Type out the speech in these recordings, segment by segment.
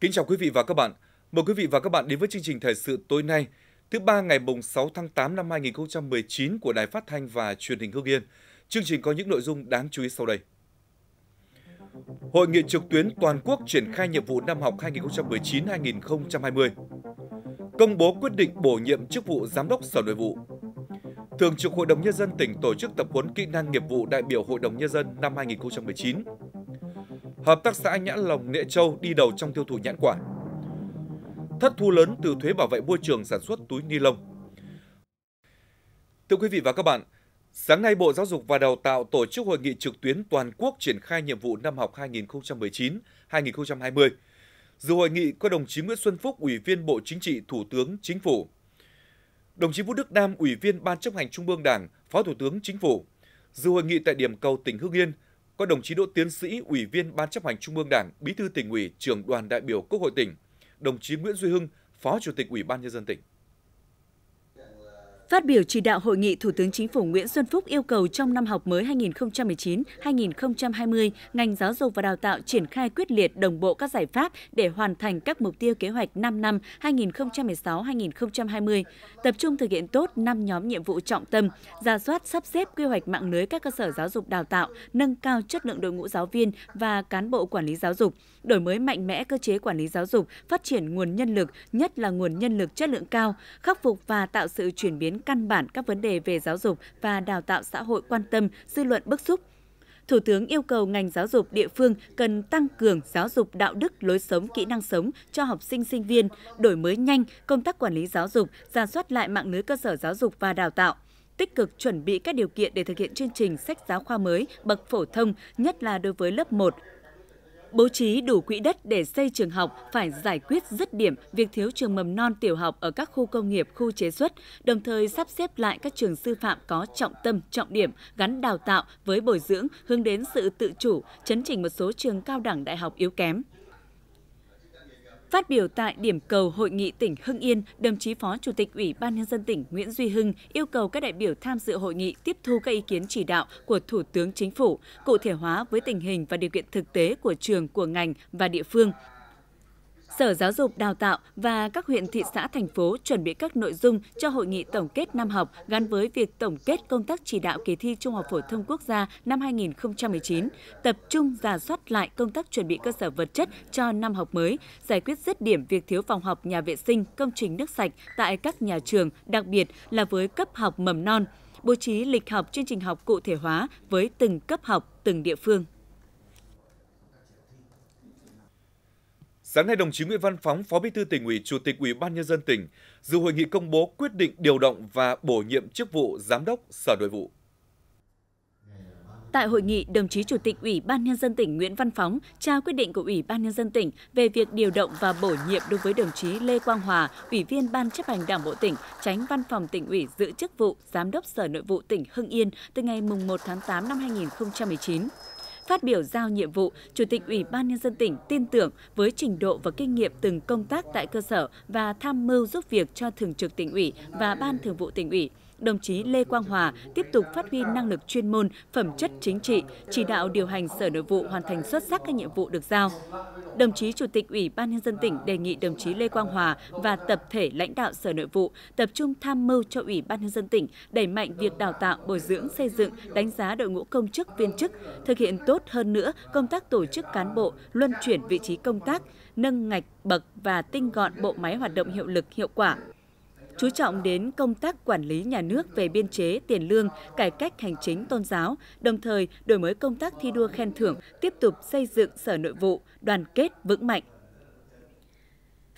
Kính chào quý vị và các bạn. Mời quý vị và các bạn đến với chương trình thời sự tối nay, thứ ba ngày mùng 6 tháng 8 năm 2019 của Đài Phát thanh và Truyền hình Hưng Yên. Chương trình có những nội dung đáng chú ý sau đây. Hội nghị trực tuyến toàn quốc triển khai nhiệm vụ năm học 2019-2020. Công bố quyết định bổ nhiệm chức vụ giám đốc Sở Nội vụ. Thường trực Hội đồng nhân dân tỉnh tổ chức tập huấn kỹ năng nghiệp vụ đại biểu Hội đồng nhân dân năm 2019 hợp tác xã nhãn lồng Nghệ Châu đi đầu trong tiêu thụ nhãn quả. Thất thu lớn từ thuế bảo vệ môi trường sản xuất túi ni lông. Thưa quý vị và các bạn, sáng nay Bộ Giáo dục và Đào tạo tổ chức hội nghị trực tuyến toàn quốc triển khai nhiệm vụ năm học 2019-2020. Dự hội nghị có đồng chí Nguyễn Xuân Phúc, Ủy viên Bộ Chính trị, Thủ tướng Chính phủ. Đồng chí Vũ Đức Nam, Ủy viên Ban chấp hành Trung ương Đảng, Phó Thủ tướng Chính phủ. Dự hội nghị tại điểm cầu tỉnh Hưng Yên, có đồng chí Đỗ Tiến Sĩ, Ủy viên Ban chấp hành Trung ương Đảng, Bí thư tỉnh ủy, trưởng đoàn đại biểu Quốc hội tỉnh, đồng chí Nguyễn Duy Hưng, Phó Chủ tịch Ủy ban Nhân dân tỉnh. Phát biểu chỉ đạo hội nghị, Thủ tướng Chính phủ Nguyễn Xuân Phúc yêu cầu trong năm học mới 2019-2020, ngành giáo dục và đào tạo triển khai quyết liệt đồng bộ các giải pháp để hoàn thành các mục tiêu kế hoạch 5 năm 2016-2020, tập trung thực hiện tốt 5 nhóm nhiệm vụ trọng tâm, ra soát sắp xếp quy hoạch mạng lưới các cơ sở giáo dục đào tạo, nâng cao chất lượng đội ngũ giáo viên và cán bộ quản lý giáo dục, đổi mới mạnh mẽ cơ chế quản lý giáo dục, phát triển nguồn nhân lực, nhất là nguồn nhân lực chất lượng cao, khắc phục và tạo sự chuyển biến căn bản các vấn đề về giáo dục và đào tạo xã hội quan tâm, dư luận bức xúc. Thủ tướng yêu cầu ngành giáo dục địa phương cần tăng cường giáo dục đạo đức, lối sống, kỹ năng sống cho học sinh sinh viên, đổi mới nhanh công tác quản lý giáo dục, ra soát lại mạng lưới cơ sở giáo dục và đào tạo tích cực chuẩn bị các điều kiện để thực hiện chương trình sách giáo khoa mới bậc phổ thông, nhất là đối với lớp 1, Bố trí đủ quỹ đất để xây trường học phải giải quyết dứt điểm việc thiếu trường mầm non tiểu học ở các khu công nghiệp, khu chế xuất, đồng thời sắp xếp lại các trường sư phạm có trọng tâm, trọng điểm gắn đào tạo với bồi dưỡng hướng đến sự tự chủ, chấn chỉnh một số trường cao đẳng đại học yếu kém. Phát biểu tại điểm cầu hội nghị tỉnh Hưng Yên, đồng chí Phó Chủ tịch Ủy ban nhân dân tỉnh Nguyễn Duy Hưng yêu cầu các đại biểu tham dự hội nghị tiếp thu các ý kiến chỉ đạo của Thủ tướng Chính phủ, cụ thể hóa với tình hình và điều kiện thực tế của trường, của ngành và địa phương, Sở Giáo dục Đào tạo và các huyện thị xã thành phố chuẩn bị các nội dung cho hội nghị tổng kết năm học gắn với việc tổng kết công tác chỉ đạo kỳ thi Trung học phổ thông quốc gia năm 2019, tập trung giả soát lại công tác chuẩn bị cơ sở vật chất cho năm học mới, giải quyết dứt điểm việc thiếu phòng học, nhà vệ sinh, công trình nước sạch tại các nhà trường, đặc biệt là với cấp học mầm non, bố trí lịch học chương trình học cụ thể hóa với từng cấp học, từng địa phương. Sáng nay, đồng chí Nguyễn Văn Phóng, Phó Bí thư tỉnh ủy, Chủ tịch Ủy ban nhân dân tỉnh, dự hội nghị công bố quyết định điều động và bổ nhiệm chức vụ Giám đốc Sở Nội vụ. Tại hội nghị, đồng chí Chủ tịch Ủy ban nhân dân tỉnh Nguyễn Văn Phóng trao quyết định của Ủy ban nhân dân tỉnh về việc điều động và bổ nhiệm đối với đồng chí Lê Quang Hòa, Ủy viên Ban chấp hành Đảng bộ tỉnh, Tránh Văn phòng tỉnh ủy giữ chức vụ Giám đốc Sở Nội vụ tỉnh Hưng Yên từ ngày 1 tháng 8 năm 2019. Phát biểu giao nhiệm vụ, Chủ tịch Ủy ban Nhân dân tỉnh tin tưởng với trình độ và kinh nghiệm từng công tác tại cơ sở và tham mưu giúp việc cho Thường trực tỉnh ủy và Ban Thường vụ tỉnh ủy, đồng chí Lê Quang Hòa tiếp tục phát huy năng lực chuyên môn, phẩm chất chính trị, chỉ đạo điều hành Sở Nội vụ hoàn thành xuất sắc các nhiệm vụ được giao. Đồng chí Chủ tịch Ủy ban nhân dân tỉnh đề nghị đồng chí Lê Quang Hòa và tập thể lãnh đạo Sở Nội vụ tập trung tham mưu cho Ủy ban nhân dân tỉnh đẩy mạnh việc đào tạo, bồi dưỡng, xây dựng, đánh giá đội ngũ công chức viên chức, thực hiện tốt hơn nữa công tác tổ chức cán bộ, luân chuyển vị trí công tác, nâng ngạch bậc và tinh gọn bộ máy hoạt động hiệu lực hiệu quả chú trọng đến công tác quản lý nhà nước về biên chế, tiền lương, cải cách hành chính tôn giáo, đồng thời đổi mới công tác thi đua khen thưởng, tiếp tục xây dựng Sở Nội vụ đoàn kết vững mạnh,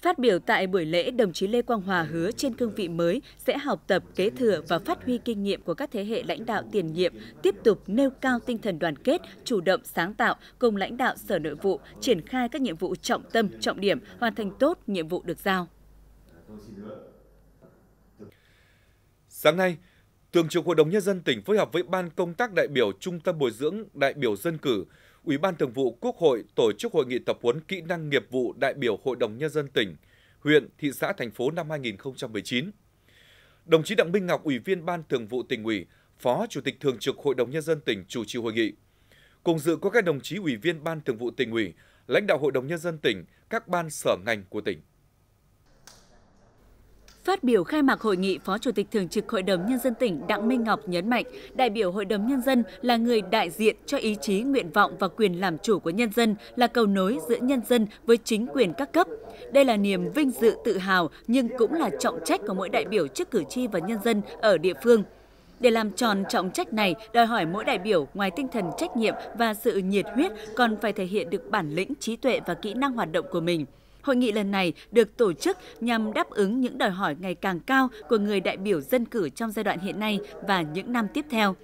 Phát biểu tại buổi lễ, đồng chí Lê Quang Hòa hứa trên cương vị mới sẽ học tập, kế thừa và phát huy kinh nghiệm của các thế hệ lãnh đạo tiền nhiệm, tiếp tục nêu cao tinh thần đoàn kết, chủ động sáng tạo cùng lãnh đạo Sở Nội vụ triển khai các nhiệm vụ trọng tâm, trọng điểm, hoàn thành tốt nhiệm vụ được giao. Sáng nay, Thường trực Hội đồng Nhân dân tỉnh phối hợp với Ban công tác đại biểu Trung tâm Bồi dưỡng đại biểu dân cử, Ủy ban Thường vụ Quốc hội tổ chức hội nghị tập huấn kỹ năng nghiệp vụ đại biểu Hội đồng Nhân dân tỉnh, huyện, thị xã, thành phố năm 2019. Đồng chí Đặng Minh Ngọc, Ủy viên Ban Thường vụ tỉnh ủy, Phó Chủ tịch Thường trực Hội đồng Nhân dân tỉnh chủ trì hội nghị. Cùng dự có các đồng chí Ủy viên Ban Thường vụ tỉnh ủy, lãnh đạo Hội đồng Nhân dân tỉnh, các ban sở ngành của tỉnh. Phát biểu khai mạc hội nghị, Phó Chủ tịch Thường trực Hội đồng Nhân dân tỉnh Đặng Minh Ngọc nhấn mạnh, đại biểu Hội đồng Nhân dân là người đại diện cho ý chí, nguyện vọng và quyền làm chủ của nhân dân, là cầu nối giữa nhân dân với chính quyền các cấp. Đây là niềm vinh dự tự hào nhưng cũng là trọng trách của mỗi đại biểu trước cử tri và nhân dân ở địa phương. Để làm tròn trọng trách này, đòi hỏi mỗi đại biểu ngoài tinh thần trách nhiệm và sự nhiệt huyết còn phải thể hiện được bản lĩnh, trí tuệ và kỹ năng hoạt động của mình – Hội nghị lần này được tổ chức nhằm đáp ứng những đòi hỏi ngày càng cao của người đại biểu dân cử trong giai đoạn hiện nay và những năm tiếp theo.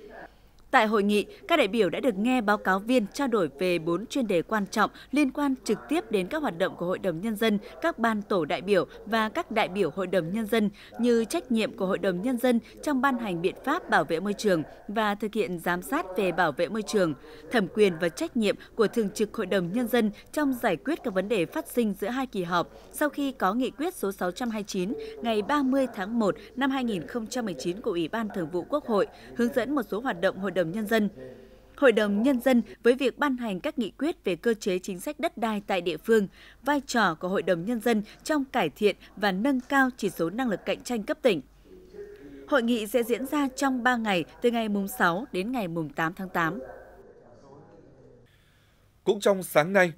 Tại hội nghị, các đại biểu đã được nghe báo cáo viên trao đổi về 4 chuyên đề quan trọng liên quan trực tiếp đến các hoạt động của Hội đồng Nhân dân, các ban tổ đại biểu và các đại biểu Hội đồng Nhân dân như trách nhiệm của Hội đồng Nhân dân trong ban hành biện pháp bảo vệ môi trường và thực hiện giám sát về bảo vệ môi trường, thẩm quyền và trách nhiệm của Thường trực Hội đồng Nhân dân trong giải quyết các vấn đề phát sinh giữa hai kỳ họp sau khi có nghị quyết số 629 ngày 30 tháng 1 năm 2019 của Ủy ban Thường vụ Quốc hội hướng dẫn một số hoạt động Hội đồng đồng Nhân dân. Hội đồng Nhân dân với việc ban hành các nghị quyết về cơ chế chính sách đất đai tại địa phương, vai trò của Hội đồng Nhân dân trong cải thiện và nâng cao chỉ số năng lực cạnh tranh cấp tỉnh. Hội nghị sẽ diễn ra trong 3 ngày, từ ngày mùng 6 đến ngày mùng 8 tháng 8. Cũng trong sáng nay,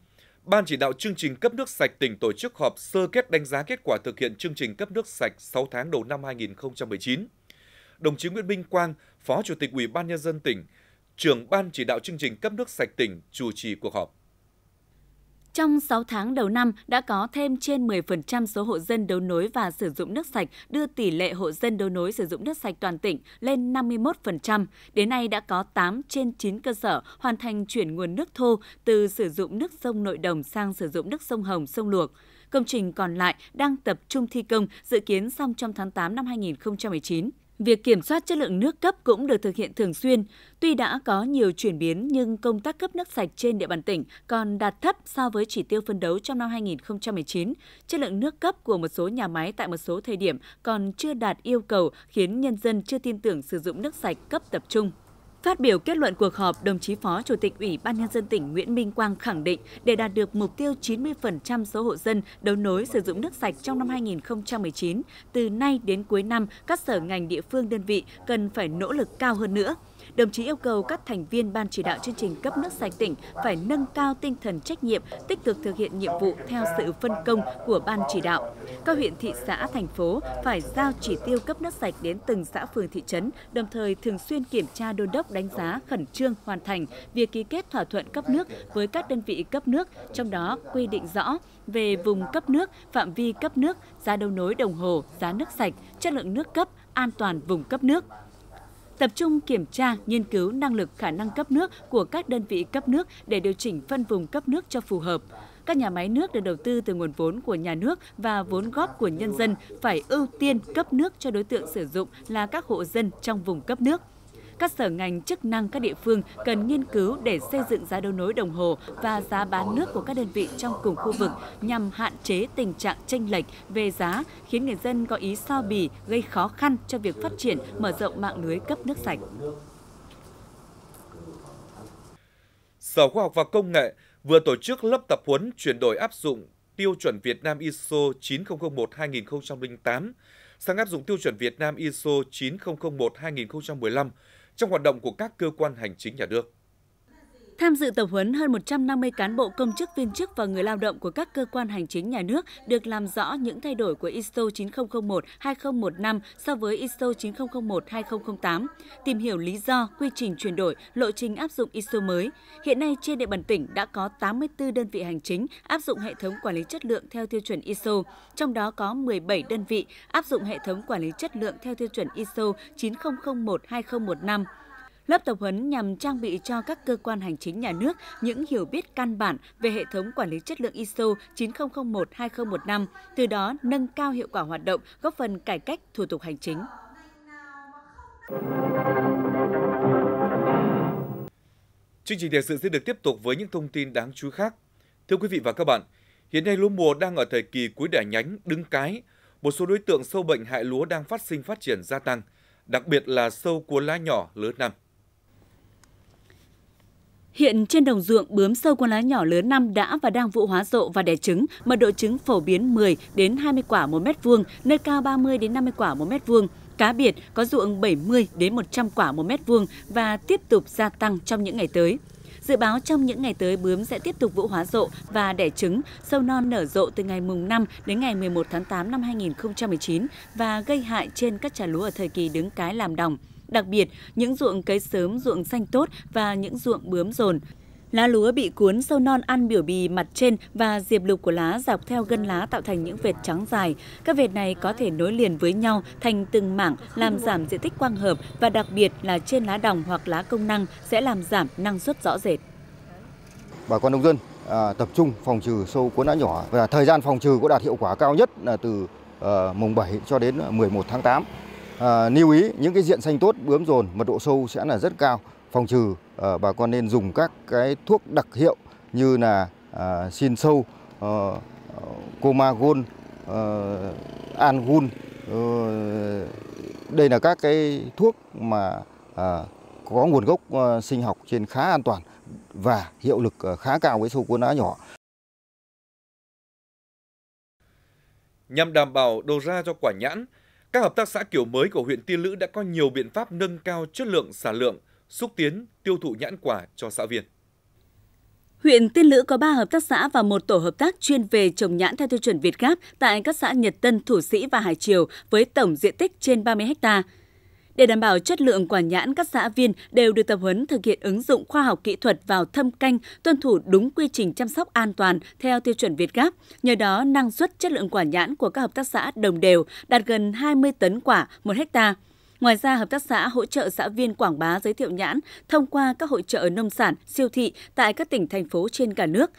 Ban chỉ đạo chương trình cấp nước sạch tỉnh tổ chức họp sơ kết đánh giá kết quả thực hiện chương trình cấp nước sạch 6 tháng đầu năm 2019. Đồng chí Nguyễn Minh Quang, Phó Chủ tịch Ủy ban nhân dân tỉnh, trưởng ban chỉ đạo chương trình cấp nước sạch tỉnh chủ trì cuộc họp. Trong 6 tháng đầu năm đã có thêm trên 10% số hộ dân đấu nối và sử dụng nước sạch, đưa tỷ lệ hộ dân đấu nối sử dụng nước sạch toàn tỉnh lên 51%. Đến nay đã có 8 trên 9 cơ sở hoàn thành chuyển nguồn nước thô từ sử dụng nước sông Nội Đồng sang sử dụng nước sông Hồng, sông Luộc. Công trình còn lại đang tập trung thi công, dự kiến xong trong tháng 8 năm 2019. Việc kiểm soát chất lượng nước cấp cũng được thực hiện thường xuyên. Tuy đã có nhiều chuyển biến nhưng công tác cấp nước sạch trên địa bàn tỉnh còn đạt thấp so với chỉ tiêu phân đấu trong năm 2019. Chất lượng nước cấp của một số nhà máy tại một số thời điểm còn chưa đạt yêu cầu khiến nhân dân chưa tin tưởng sử dụng nước sạch cấp tập trung. Phát biểu kết luận cuộc họp, đồng chí Phó Chủ tịch Ủy ban Nhân dân tỉnh Nguyễn Minh Quang khẳng định để đạt được mục tiêu 90% số hộ dân đấu nối sử dụng nước sạch trong năm 2019, từ nay đến cuối năm, các sở ngành địa phương đơn vị cần phải nỗ lực cao hơn nữa – đồng chí yêu cầu các thành viên ban chỉ đạo chương trình cấp nước sạch tỉnh phải nâng cao tinh thần trách nhiệm, tích cực thực hiện nhiệm vụ theo sự phân công của ban chỉ đạo. Các huyện, thị xã, thành phố phải giao chỉ tiêu cấp nước sạch đến từng xã phường thị trấn, đồng thời thường xuyên kiểm tra đôn đốc đánh giá khẩn trương hoàn thành việc ký kết thỏa thuận cấp nước với các đơn vị cấp nước, trong đó quy định rõ về vùng cấp nước, phạm vi cấp nước, giá đầu nối đồng hồ, giá nước sạch, chất lượng nước cấp, an toàn vùng cấp nước tập trung kiểm tra, nghiên cứu năng lực khả năng cấp nước của các đơn vị cấp nước để điều chỉnh phân vùng cấp nước cho phù hợp. Các nhà máy nước được đầu tư từ nguồn vốn của nhà nước và vốn góp của nhân dân phải ưu tiên cấp nước cho đối tượng sử dụng là các hộ dân trong vùng cấp nước các sở ngành chức năng các địa phương cần nghiên cứu để xây dựng giá đấu nối đồng hồ và giá bán nước của các đơn vị trong cùng khu vực nhằm hạn chế tình trạng tranh lệch về giá khiến người dân có ý so bì gây khó khăn cho việc phát triển mở rộng mạng lưới cấp nước sạch. Sở Khoa học và Công nghệ vừa tổ chức lớp tập huấn chuyển đổi áp dụng tiêu chuẩn Việt Nam ISO 9001-2008 sang áp dụng tiêu chuẩn Việt Nam ISO 9001-2015 trong hoạt động của các cơ quan hành chính nhà nước Tham dự tập huấn hơn 150 cán bộ công chức viên chức và người lao động của các cơ quan hành chính nhà nước được làm rõ những thay đổi của ISO 9001-2015 so với ISO 9001-2008, tìm hiểu lý do, quy trình chuyển đổi, lộ trình áp dụng ISO mới. Hiện nay trên địa bàn tỉnh đã có 84 đơn vị hành chính áp dụng hệ thống quản lý chất lượng theo tiêu chuẩn ISO, trong đó có 17 đơn vị áp dụng hệ thống quản lý chất lượng theo tiêu chuẩn ISO 9001-2015. Lớp tập huấn nhằm trang bị cho các cơ quan hành chính nhà nước những hiểu biết căn bản về hệ thống quản lý chất lượng ISO 9001-2015, từ đó nâng cao hiệu quả hoạt động, góp phần cải cách thủ tục hành chính. Chương trình thời sự sẽ được tiếp tục với những thông tin đáng chú ý khác. Thưa quý vị và các bạn, hiện nay lúa mùa đang ở thời kỳ cuối đẻ nhánh, đứng cái. Một số đối tượng sâu bệnh hại lúa đang phát sinh phát triển gia tăng, đặc biệt là sâu cuốn lá nhỏ lớn năm. Hiện trên đồng ruộng, bướm sâu con lá nhỏ lớn năm đã và đang vụ hóa rộ và đẻ trứng, mật độ trứng phổ biến 10 đến 20 quả một mét vuông, nơi cao 30 đến 50 quả một mét vuông. Cá biệt có ruộng 70 đến 100 quả một mét vuông và tiếp tục gia tăng trong những ngày tới. Dự báo trong những ngày tới bướm sẽ tiếp tục vụ hóa rộ và đẻ trứng, sâu non nở rộ từ ngày mùng 5 đến ngày 11 tháng 8 năm 2019 và gây hại trên các trà lúa ở thời kỳ đứng cái làm đồng đặc biệt những ruộng cấy sớm ruộng xanh tốt và những ruộng bướm rồn. Lá lúa bị cuốn sâu non ăn biểu bì mặt trên và diệp lục của lá dọc theo gân lá tạo thành những vệt trắng dài. Các vệt này có thể nối liền với nhau thành từng mảng làm giảm diện tích quang hợp và đặc biệt là trên lá đồng hoặc lá công năng sẽ làm giảm năng suất rõ rệt. Bà con nông dân à, tập trung phòng trừ sâu cuốn lá nhỏ và thời gian phòng trừ có đạt hiệu quả cao nhất là từ à, mùng 7 cho đến 11 tháng 8 à, ý những cái diện xanh tốt bướm rồn mật độ sâu sẽ là rất cao phòng trừ à, bà con nên dùng các cái thuốc đặc hiệu như là à, xin sâu à, ờ, ờ, comagon à, angun à, đây là các cái thuốc mà à, có nguồn gốc à, sinh học trên khá an toàn và hiệu lực khá cao với sâu cuốn lá nhỏ. Nhằm đảm bảo đầu ra cho quả nhãn, các hợp tác xã kiểu mới của huyện Tiên Lữ đã có nhiều biện pháp nâng cao chất lượng sản lượng, xúc tiến tiêu thụ nhãn quả cho xã viên. Huyện Tiên Lữ có 3 hợp tác xã và một tổ hợp tác chuyên về trồng nhãn theo tiêu chuẩn Việt Gáp tại các xã Nhật Tân, Thủ Sĩ và Hải Triều với tổng diện tích trên 30 hectare. Để đảm bảo chất lượng quả nhãn, các xã viên đều được tập huấn thực hiện ứng dụng khoa học kỹ thuật vào thâm canh, tuân thủ đúng quy trình chăm sóc an toàn theo tiêu chuẩn Việt Gáp. Nhờ đó, năng suất chất lượng quả nhãn của các hợp tác xã đồng đều đạt gần 20 tấn quả một hectare. Ngoài ra, hợp tác xã hỗ trợ xã viên quảng bá giới thiệu nhãn thông qua các hội trợ nông sản, siêu thị tại các tỉnh thành phố trên cả nước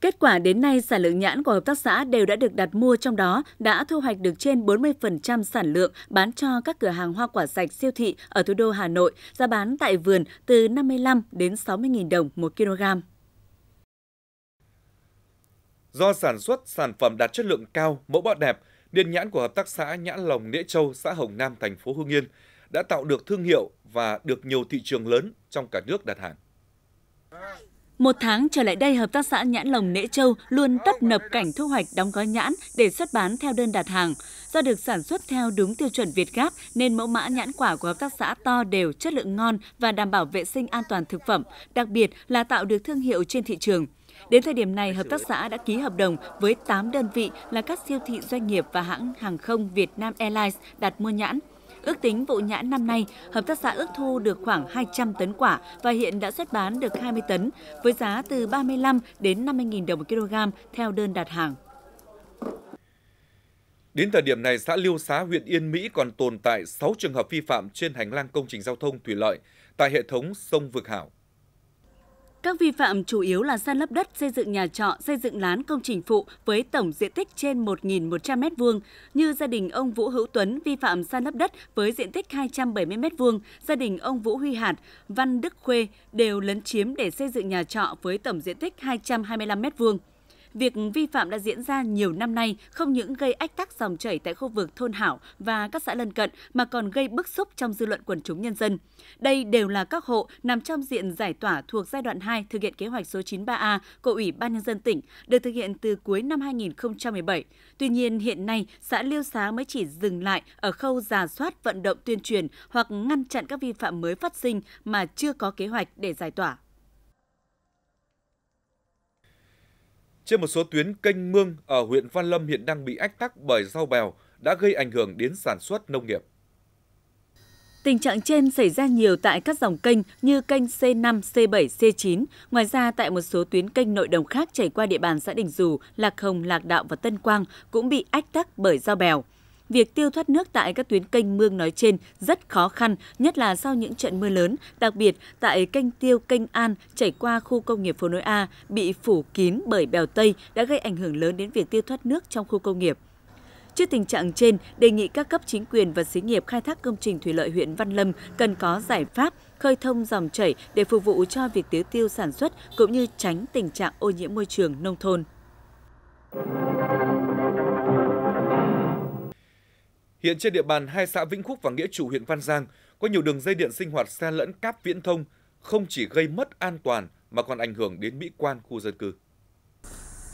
Kết quả đến nay, sản lượng nhãn của hợp tác xã đều đã được đặt mua trong đó đã thu hoạch được trên 40% sản lượng bán cho các cửa hàng hoa quả sạch siêu thị ở thủ đô Hà Nội, giá bán tại vườn từ 55 đến 60.000 đồng 1 kg. Do sản xuất sản phẩm đạt chất lượng cao, mẫu bọt đẹp, điền nhãn của hợp tác xã Nhãn Lồng Nễ Châu, xã Hồng Nam, thành phố Hương Yên đã tạo được thương hiệu và được nhiều thị trường lớn trong cả nước đặt hàng. Một tháng trở lại đây, Hợp tác xã Nhãn Lồng Nễ Châu luôn tấp nập cảnh thu hoạch đóng gói nhãn để xuất bán theo đơn đặt hàng. Do được sản xuất theo đúng tiêu chuẩn Việt Gáp nên mẫu mã nhãn quả của Hợp tác xã to đều, chất lượng ngon và đảm bảo vệ sinh an toàn thực phẩm, đặc biệt là tạo được thương hiệu trên thị trường. Đến thời điểm này, Hợp tác xã đã ký hợp đồng với 8 đơn vị là các siêu thị doanh nghiệp và hãng hàng không Việt Nam Airlines đặt mua nhãn. Ước tính vụ nhãn năm nay, hợp tác xã ước thu được khoảng 200 tấn quả và hiện đã xuất bán được 20 tấn với giá từ 35 đến 50.000 đồng một kg theo đơn đặt hàng. Đến thời điểm này, xã Liêu Xá, huyện Yên Mỹ còn tồn tại 6 trường hợp vi phạm trên hành lang công trình giao thông thủy lợi tại hệ thống sông Vực Hảo. Các vi phạm chủ yếu là san lấp đất, xây dựng nhà trọ, xây dựng lán công trình phụ với tổng diện tích trên 1.100 m2, như gia đình ông Vũ Hữu Tuấn vi phạm san lấp đất với diện tích 270 m2, gia đình ông Vũ Huy Hạt, Văn Đức Khuê đều lấn chiếm để xây dựng nhà trọ với tổng diện tích 225 m2. Việc vi phạm đã diễn ra nhiều năm nay không những gây ách tắc dòng chảy tại khu vực thôn Hảo và các xã lân cận mà còn gây bức xúc trong dư luận quần chúng nhân dân. Đây đều là các hộ nằm trong diện giải tỏa thuộc giai đoạn 2 thực hiện kế hoạch số 93A của Ủy ban nhân dân tỉnh được thực hiện từ cuối năm 2017. Tuy nhiên hiện nay xã Liêu Xá mới chỉ dừng lại ở khâu giả soát vận động tuyên truyền hoặc ngăn chặn các vi phạm mới phát sinh mà chưa có kế hoạch để giải tỏa. Trên một số tuyến kênh mương ở huyện Văn Lâm hiện đang bị ách tắc bởi rau bèo đã gây ảnh hưởng đến sản xuất nông nghiệp. Tình trạng trên xảy ra nhiều tại các dòng kênh như kênh C5, C7, C9. Ngoài ra, tại một số tuyến kênh nội đồng khác chảy qua địa bàn xã Đình Dù, Lạc Hồng, Lạc Đạo và Tân Quang cũng bị ách tắc bởi rau bèo việc tiêu thoát nước tại các tuyến kênh mương nói trên rất khó khăn, nhất là sau những trận mưa lớn, đặc biệt tại kênh Tiêu kênh An chảy qua khu công nghiệp Phố Nối A bị phủ kín bởi bèo Tây đã gây ảnh hưởng lớn đến việc tiêu thoát nước trong khu công nghiệp. Trước tình trạng trên, đề nghị các cấp chính quyền và xí nghiệp khai thác công trình thủy lợi huyện Văn Lâm cần có giải pháp khơi thông dòng chảy để phục vụ cho việc tiêu tiêu sản xuất cũng như tránh tình trạng ô nhiễm môi trường nông thôn. Hiện trên địa bàn hai xã Vĩnh Phúc và Nghĩa Trụ huyện Văn Giang có nhiều đường dây điện sinh hoạt xen lẫn cáp viễn thông, không chỉ gây mất an toàn mà còn ảnh hưởng đến mỹ quan khu dân cư.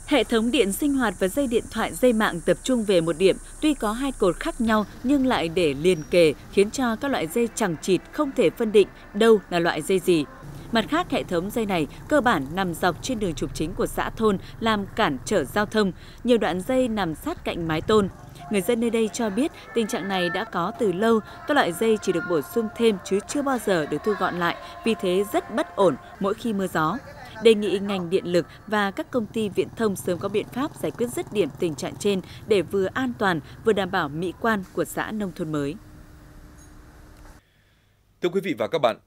Hệ thống điện sinh hoạt và dây điện thoại dây mạng tập trung về một điểm, tuy có hai cột khác nhau nhưng lại để liền kề, khiến cho các loại dây chẳng chịt không thể phân định đâu là loại dây gì. Mặt khác, hệ thống dây này cơ bản nằm dọc trên đường trục chính của xã thôn làm cản trở giao thông, nhiều đoạn dây nằm sát cạnh mái tôn. Người dân nơi đây cho biết tình trạng này đã có từ lâu, các loại dây chỉ được bổ sung thêm chứ chưa bao giờ được thu gọn lại, vì thế rất bất ổn mỗi khi mưa gió đề nghị ngành điện lực và các công ty viễn thông sớm có biện pháp giải quyết dứt điểm tình trạng trên để vừa an toàn vừa đảm bảo mỹ quan của xã nông thôn mới. Thưa quý vị và các bạn,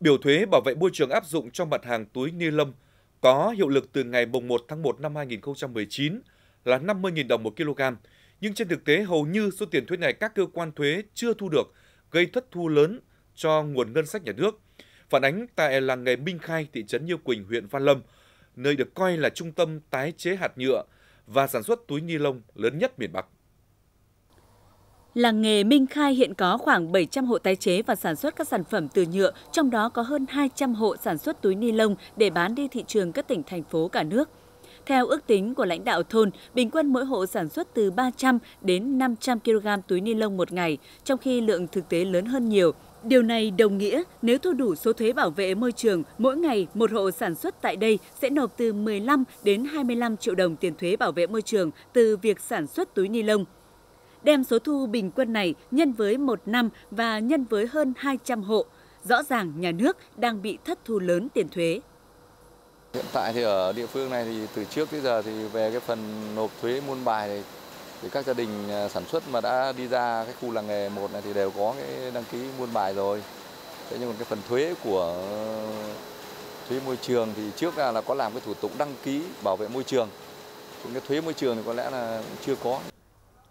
Biểu thuế bảo vệ môi trường áp dụng cho mặt hàng túi ni lông có hiệu lực từ ngày 1 tháng 1 năm 2019 là 50.000 đồng một kg. Nhưng trên thực tế hầu như số tiền thuế này các cơ quan thuế chưa thu được, gây thất thu lớn cho nguồn ngân sách nhà nước. Phản ánh tại làng nghề Minh Khai, thị trấn Như Quỳnh, huyện Văn Lâm, nơi được coi là trung tâm tái chế hạt nhựa và sản xuất túi ni lông lớn nhất miền Bắc. Làng nghề Minh Khai hiện có khoảng 700 hộ tái chế và sản xuất các sản phẩm từ nhựa, trong đó có hơn 200 hộ sản xuất túi ni lông để bán đi thị trường các tỉnh thành phố cả nước. Theo ước tính của lãnh đạo thôn, bình quân mỗi hộ sản xuất từ 300 đến 500 kg túi ni lông một ngày, trong khi lượng thực tế lớn hơn nhiều. Điều này đồng nghĩa nếu thu đủ số thuế bảo vệ môi trường, mỗi ngày một hộ sản xuất tại đây sẽ nộp từ 15 đến 25 triệu đồng tiền thuế bảo vệ môi trường từ việc sản xuất túi ni lông đem số thu bình quân này nhân với một năm và nhân với hơn 200 hộ. Rõ ràng nhà nước đang bị thất thu lớn tiền thuế. Hiện tại thì ở địa phương này thì từ trước tới giờ thì về cái phần nộp thuế môn bài này thì các gia đình à, sản xuất mà đã đi ra cái khu làng nghề một này thì đều có cái đăng ký môn bài rồi. Thế nhưng còn cái phần thuế của thuế môi trường thì trước ra là có làm cái thủ tục đăng ký bảo vệ môi trường. Còn cái thuế môi trường thì có lẽ là chưa có.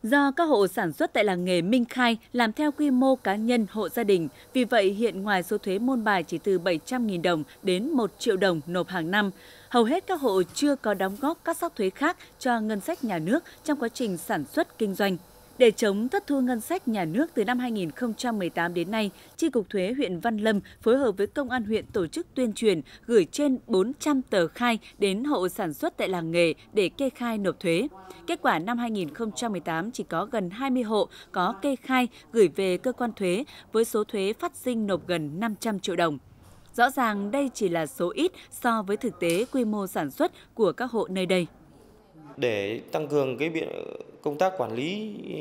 Do các hộ sản xuất tại làng nghề Minh Khai làm theo quy mô cá nhân hộ gia đình, vì vậy hiện ngoài số thuế môn bài chỉ từ 700.000 đồng đến 1 triệu đồng nộp hàng năm, hầu hết các hộ chưa có đóng góp các sắc thuế khác cho ngân sách nhà nước trong quá trình sản xuất kinh doanh. Để chống thất thu ngân sách nhà nước từ năm 2018 đến nay, Tri Cục Thuế huyện Văn Lâm phối hợp với Công an huyện tổ chức tuyên truyền gửi trên 400 tờ khai đến hộ sản xuất tại làng nghề để kê khai nộp thuế. Kết quả năm 2018 chỉ có gần 20 hộ có kê khai gửi về cơ quan thuế với số thuế phát sinh nộp gần 500 triệu đồng. Rõ ràng đây chỉ là số ít so với thực tế quy mô sản xuất của các hộ nơi đây để tăng cường cái biện công tác quản lý ừ,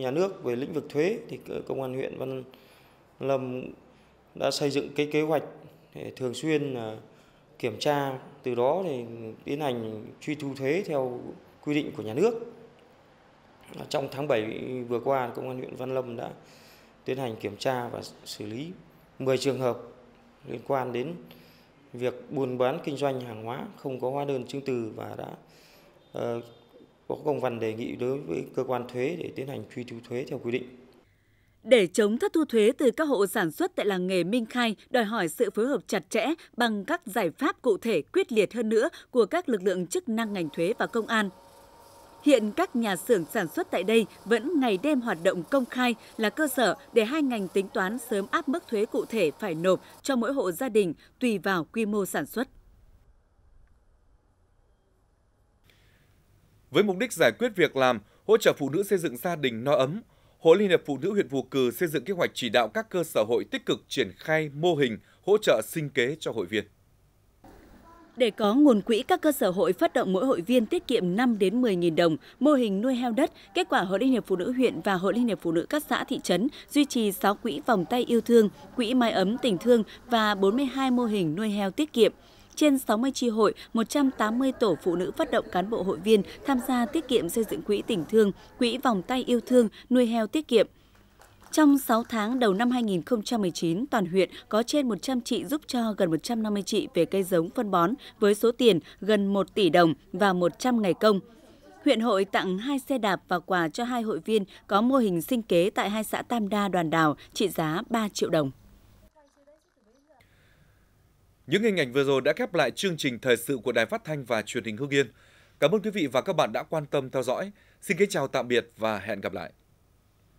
nhà nước về lĩnh vực thuế thì ờ, công an huyện Văn Lâm đã xây dựng cái kế hoạch để thường xuyên ờ, kiểm tra từ đó thì tiến hành truy thu thuế theo quy định của nhà nước. Trong tháng 7 vừa qua công an huyện Văn Lâm đã tiến hành kiểm tra và xử lý 10 trường hợp liên quan đến việc buôn bán kinh doanh hàng hóa không có hóa đơn chứng từ và đã Ờ, có công văn đề nghị đối với cơ quan thuế để tiến hành truy thu thuế theo quy định. Để chống thất thu thuế từ các hộ sản xuất tại làng nghề Minh Khai đòi hỏi sự phối hợp chặt chẽ bằng các giải pháp cụ thể quyết liệt hơn nữa của các lực lượng chức năng ngành thuế và công an. Hiện các nhà xưởng sản xuất tại đây vẫn ngày đêm hoạt động công khai là cơ sở để hai ngành tính toán sớm áp mức thuế cụ thể phải nộp cho mỗi hộ gia đình tùy vào quy mô sản xuất. với mục đích giải quyết việc làm, hỗ trợ phụ nữ xây dựng gia đình no ấm. Hội Liên hiệp Phụ nữ huyện Vũ Cừ xây dựng kế hoạch chỉ đạo các cơ sở hội tích cực triển khai mô hình hỗ trợ sinh kế cho hội viên. Để có nguồn quỹ, các cơ sở hội phát động mỗi hội viên tiết kiệm 5 đến 10.000 đồng, mô hình nuôi heo đất. Kết quả Hội Liên hiệp Phụ nữ huyện và Hội Liên hiệp Phụ nữ các xã thị trấn duy trì 6 quỹ vòng tay yêu thương, quỹ mái ấm tình thương và 42 mô hình nuôi heo tiết kiệm trên 60 tri hội, 180 tổ phụ nữ phát động cán bộ hội viên tham gia tiết kiệm xây dựng quỹ tình thương, quỹ vòng tay yêu thương, nuôi heo tiết kiệm. Trong 6 tháng đầu năm 2019, toàn huyện có trên 100 chị giúp cho gần 150 chị về cây giống phân bón với số tiền gần 1 tỷ đồng và 100 ngày công. Huyện hội tặng hai xe đạp và quà cho hai hội viên có mô hình sinh kế tại hai xã Tam Đa, Đoàn Đào trị giá 3 triệu đồng. Những hình ảnh vừa rồi đã khép lại chương trình thời sự của Đài Phát thanh và Truyền hình Hưng Yên. Cảm ơn quý vị và các bạn đã quan tâm theo dõi. Xin kính chào tạm biệt và hẹn gặp lại.